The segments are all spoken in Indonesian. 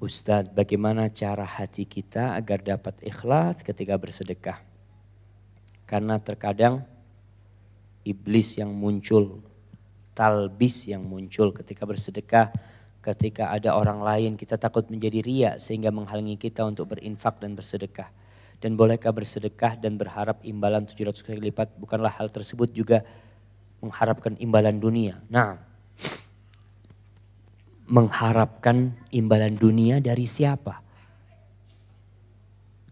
Ustadz, bagaimana cara hati kita agar dapat ikhlas ketika bersedekah? Karena terkadang iblis yang muncul, talbis yang muncul ketika bersedekah, ketika ada orang lain kita takut menjadi ria sehingga menghalangi kita untuk berinfak dan bersedekah. Dan bolehkah bersedekah dan berharap imbalan 700 kali lipat bukanlah hal tersebut juga mengharapkan imbalan dunia. Nah, mengharapkan imbalan dunia dari siapa?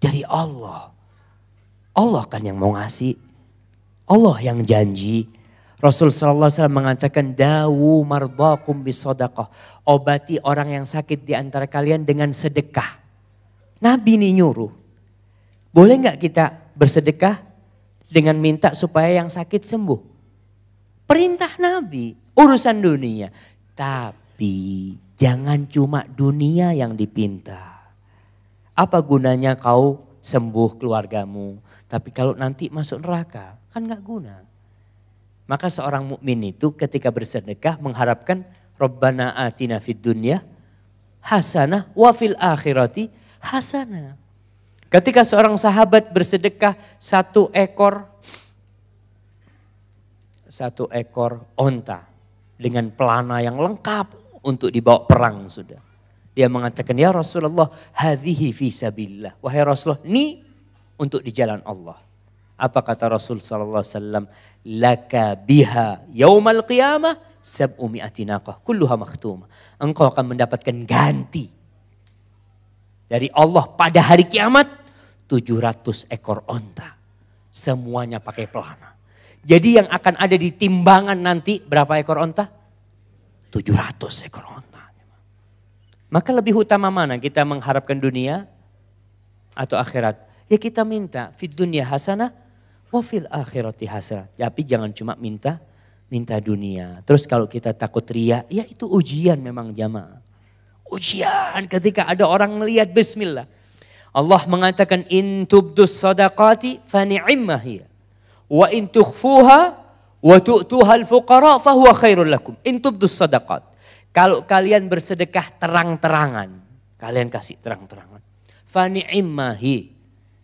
Dari Allah. Allah kan yang mau ngasih. Allah yang janji. Rasul Sallallahu Alaihi Wasallam mengatakan, Dawu mardakum bisodakoh. Obati orang yang sakit di antara kalian dengan sedekah. Nabi ini nyuruh. Boleh nggak kita bersedekah dengan minta supaya yang sakit sembuh? Perintah Nabi, urusan dunia. Tapi tapi jangan cuma dunia yang dipinta. Apa gunanya kau sembuh keluargamu? Tapi kalau nanti masuk neraka, kan nggak guna. Maka seorang mukmin itu ketika bersedekah mengharapkan Rabbana atina fid dunya hasanah wa fil akhirati hasanah. Ketika seorang sahabat bersedekah satu ekor satu ekor onta dengan pelana yang lengkap untuk dibawa perang sudah. Dia mengatakan, "Ya Rasulullah, hadhihi fi sabillah. Wahai Rasulullah, ini untuk di jalan Allah. Apa kata Rasul sallallahu alaihi wasallam? "Laka biha yaumal qiyamah mi'ati naqah kulluha makhtuma." Engkau akan mendapatkan ganti dari Allah pada hari kiamat 700 ekor onta. Semuanya pakai pelana. Jadi yang akan ada di timbangan nanti berapa ekor onta? 700 ekor onta. Maka lebih utama mana kita mengharapkan dunia atau akhirat? Ya kita minta fit dunia hasanah wa fil akhirati hasanah. Ya, tapi jangan cuma minta minta dunia. Terus kalau kita takut ria, ya itu ujian memang jamaah. Ujian ketika ada orang melihat bismillah. Allah mengatakan in tubdus sadaqati fa Wa in wa fuqara fahuwa khairul lakum. Intubdus sadaqat. Kalau kalian bersedekah terang-terangan, kalian kasih terang-terangan. Fani'immahi.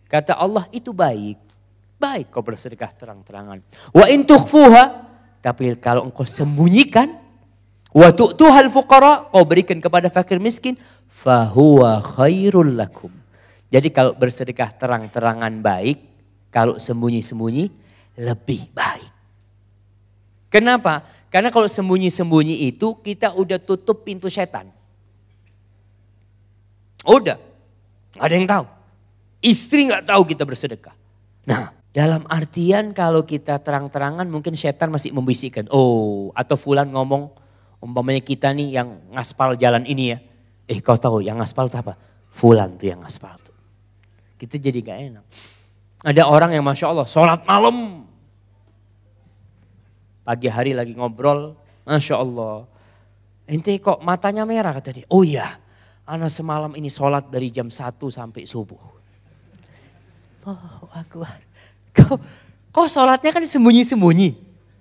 Kata Allah itu baik. Baik kau bersedekah terang-terangan. Wa intukfuha. tapi kalau engkau sembunyikan wa tu'tuhal fuqara, kau berikan kepada fakir miskin, fahuwa khairul lakum. Jadi kalau bersedekah terang-terangan baik, kalau sembunyi-sembunyi lebih baik. Kenapa? Karena kalau sembunyi-sembunyi itu kita udah tutup pintu setan. Udah, ada yang tahu. Istri nggak tahu kita bersedekah. Nah, dalam artian kalau kita terang-terangan mungkin setan masih membisikkan. Oh, atau fulan ngomong umpamanya kita nih yang ngaspal jalan ini ya. Eh kau tahu yang ngaspal itu apa? Fulan tuh yang ngaspal tuh. Kita jadi gak enak. Ada orang yang Masya Allah sholat malam Pagi hari lagi ngobrol, Masya Allah. Ente kok matanya merah kata dia. Oh iya, anak semalam ini sholat dari jam 1 sampai subuh. Oh aku, Kau, kau sholatnya kan sembunyi-sembunyi.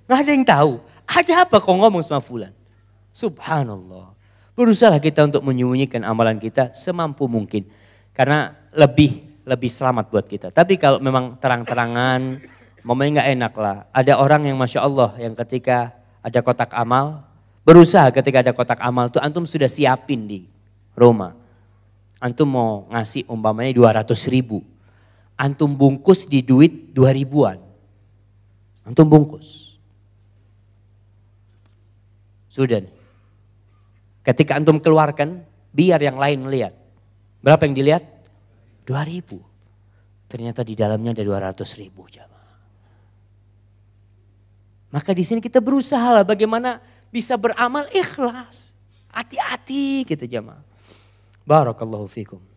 Gak ada yang tahu. Ada apa kau ngomong sama fulan? Subhanallah. Berusaha kita untuk menyembunyikan amalan kita semampu mungkin. Karena lebih lebih selamat buat kita. Tapi kalau memang terang-terangan Mamanya nggak enak lah. Ada orang yang Masya Allah yang ketika ada kotak amal, berusaha ketika ada kotak amal tuh antum sudah siapin di rumah. Antum mau ngasih umpamanya dua ratus ribu. Antum bungkus di duit dua ribuan. Antum bungkus. Sudah nih. Ketika antum keluarkan, biar yang lain melihat. Berapa yang dilihat? dua ribu Ternyata di dalamnya ada dua ratus ribu jamaah. Maka di sini kita berusaha lah bagaimana bisa beramal ikhlas. Hati-hati kita jemaah. Barakallahu fikum.